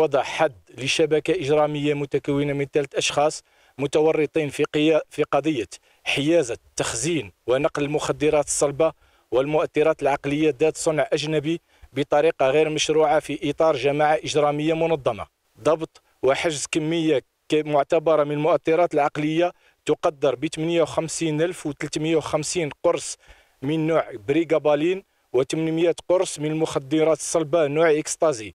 وضع حد لشبكة إجرامية متكونة من ثلاث أشخاص متورطين في, قيا في قضية حيازة تخزين ونقل المخدرات الصلبة والمؤثرات العقلية ذات صنع أجنبي بطريقة غير مشروعة في إطار جماعة إجرامية منظمة ضبط وحجز كمية معتبرة من المؤثرات العقلية تقدر ب 58350 قرص من نوع بريغابالين و800 قرص من المخدرات الصلبة نوع إكستازي